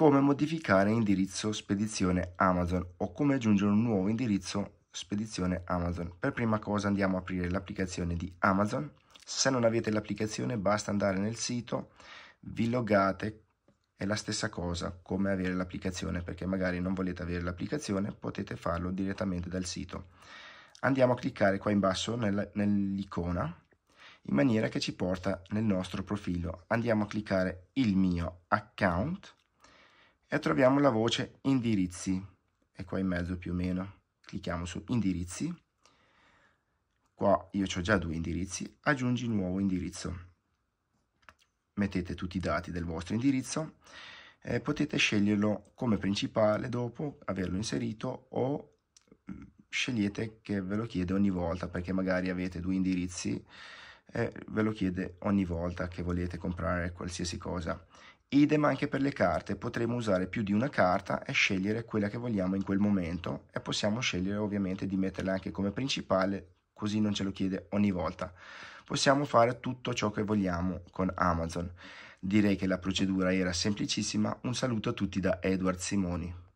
come modificare indirizzo spedizione Amazon o come aggiungere un nuovo indirizzo spedizione Amazon. Per prima cosa andiamo a aprire l'applicazione di Amazon. Se non avete l'applicazione basta andare nel sito, vi logate, è la stessa cosa come avere l'applicazione, perché magari non volete avere l'applicazione, potete farlo direttamente dal sito. Andiamo a cliccare qua in basso nell'icona in maniera che ci porta nel nostro profilo. Andiamo a cliccare il mio account e troviamo la voce indirizzi e ecco, qua in mezzo più o meno clicchiamo su indirizzi qua io ho già due indirizzi aggiungi nuovo indirizzo mettete tutti i dati del vostro indirizzo eh, potete sceglierlo come principale dopo averlo inserito o mm, scegliete che ve lo chiede ogni volta perché magari avete due indirizzi e ve lo chiede ogni volta che volete comprare qualsiasi cosa. Idem anche per le carte, potremo usare più di una carta e scegliere quella che vogliamo in quel momento e possiamo scegliere ovviamente di metterla anche come principale così non ce lo chiede ogni volta. Possiamo fare tutto ciò che vogliamo con Amazon. Direi che la procedura era semplicissima, un saluto a tutti da Edward Simoni.